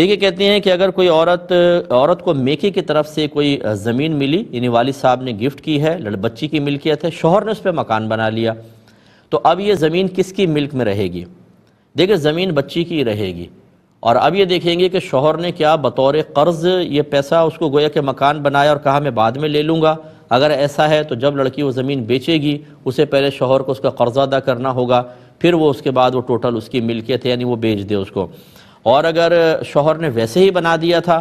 एक ये कहते हैं कि अगर कोई औरत औरत को मेके की तरफ से कोई ज़मीन मिली यानी वाल साहब ने गिफ्ट की है लड़ बच्ची की मिल्कियत है शोहर ने उस पर मकान बना लिया तो अब ये ज़मीन किसकी मिल्क में रहेगी देखिए ज़मीन बच्ची की रहेगी और अब ये देखेंगे कि शोहर ने क्या बतौर कर्ज़ ये पैसा उसको गोया के मकान बनाया और कहा मैं बाद में ले लूँगा अगर ऐसा है तो जब लड़की वो ज़मीन बेचेगी उसे पहले शोहर को उसका कर्ज अदा करना होगा फिर वो उसके बाद वो टोटल उसकी मिल्कियत है यानी वो बेच दे उसको और अगर शोहर ने वैसे ही बना दिया था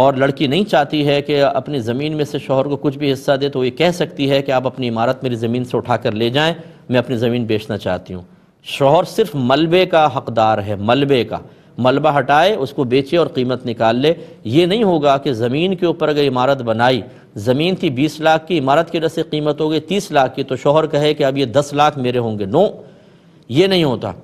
और लड़की नहीं चाहती है कि अपनी ज़मीन में से शोहर को कुछ भी हिस्सा दे तो ये कह सकती है कि आप अपनी इमारत मेरी ज़मीन से उठा कर ले जाएँ मैं अपनी ज़मीन बेचना चाहती हूँ शोहर सिर्फ मलबे का हकदार है मलबे का मलबा हटाए उसको बेचे और कीमत निकाल ले ये नहीं होगा कि ज़मीन के ऊपर अगर इमारत बनाई ज़मीन थी बीस लाख की इमारत की वजह से कीमत हो गई तीस लाख की तो शोहर कहे कि अब ये दस लाख मेरे होंगे नो ये नहीं होता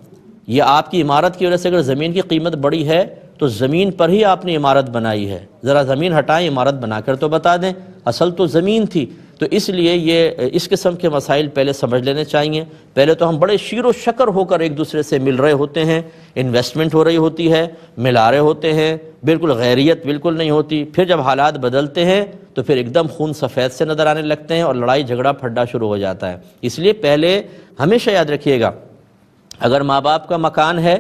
ये आपकी इमारत की वजह से अगर ज़मीन की कीमत बड़ी है तो ज़मीन पर ही आपने इमारत बनाई है ज़रा ज़मीन हटाएं इमारत बनाकर तो बता दें असल तो ज़मीन थी तो इसलिए ये इस किस्म के मसाइल पहले समझ लेने चाहिए पहले तो हम बड़े शीर व शकर होकर एक दूसरे से मिल रहे होते हैं इन्वेस्टमेंट हो रही होती है मिला रहे होते हैं बिल्कुल गैरियत बिल्कुल नहीं होती फिर जब हालात बदलते हैं तो फिर एकदम खून सफ़ेद से नज़र आने लगते हैं और लड़ाई झगड़ा फड्डा शुरू हो जाता है इसलिए पहले हमेशा याद रखिएगा अगर माँ बाप का मकान है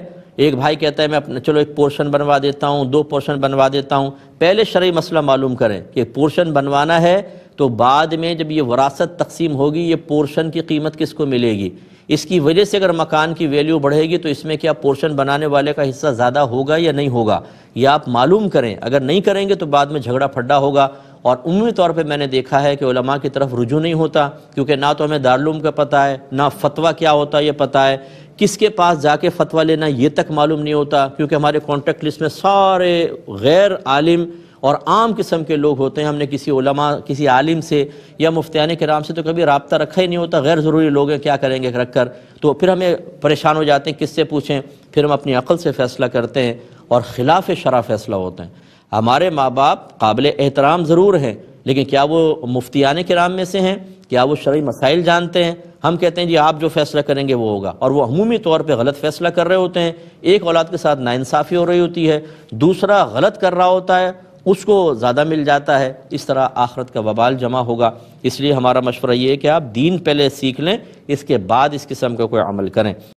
एक भाई कहता है मैं अपना चलो एक पोर्शन बनवा देता हूँ दो पोर्शन बनवा देता हूँ पहले शर्य मसला मालूम करें कि पोर्शन बनवाना है तो बाद में जब ये वरासत तकसीम होगी ये पोर्शन की कीमत किसको मिलेगी इसकी वजह से अगर मकान की वैल्यू बढ़ेगी तो इसमें क्या पोर्शन बनाने वाले का हिस्सा ज़्यादा होगा या नहीं होगा ये आप मालूम करें अगर नहीं करेंगे तो बाद में झगड़ा फड्डा होगा और उमूमी तौर पर मैंने देखा है कि उलमा की तरफ रुजू नहीं होता क्योंकि ना तो हमें दारुलूम का पता है ना फतवा क्या होता है ये पता है किसके पास जाके फतवा लेना ये तक मालूम नहीं होता क्योंकि हमारे कॉन्टेक्ट लिस्ट में सारे गैर आलिम और आम किस्म के लोग होते हैं हमने किसी उलमा किसी आलिम से या के कराम से तो कभी रबता रखा ही नहीं होता गैर ज़रूरी लोग हैं क्या करेंगे रख कर तो फिर हमें परेशान हो जाते हैं किससे पूछें फिर हम अपनी अकल से फ़ैसला करते हैं और ख़िलाफ़ शरा फ़ैसला होते हैं हमारे माँ बाप काबिल एहतराम ज़रूर हैं लेकिन क्या वो के नाम में से हैं क्या वो शर्य मसाइल जानते हैं हम कहते हैं जी आप जो फैसला करेंगे वो होगा और वो अमूमी तौर पे गलत फैसला कर रहे होते हैं एक औलाद के साथ नाइंसाफ़ी हो रही होती है दूसरा गलत कर रहा होता है उसको ज़्यादा मिल जाता है इस तरह आखरत का वबाल जमा होगा इसलिए हमारा मशवरा ये है कि आप दीन पहले सीख लें इसके बाद इस किस्म का कोई अमल करें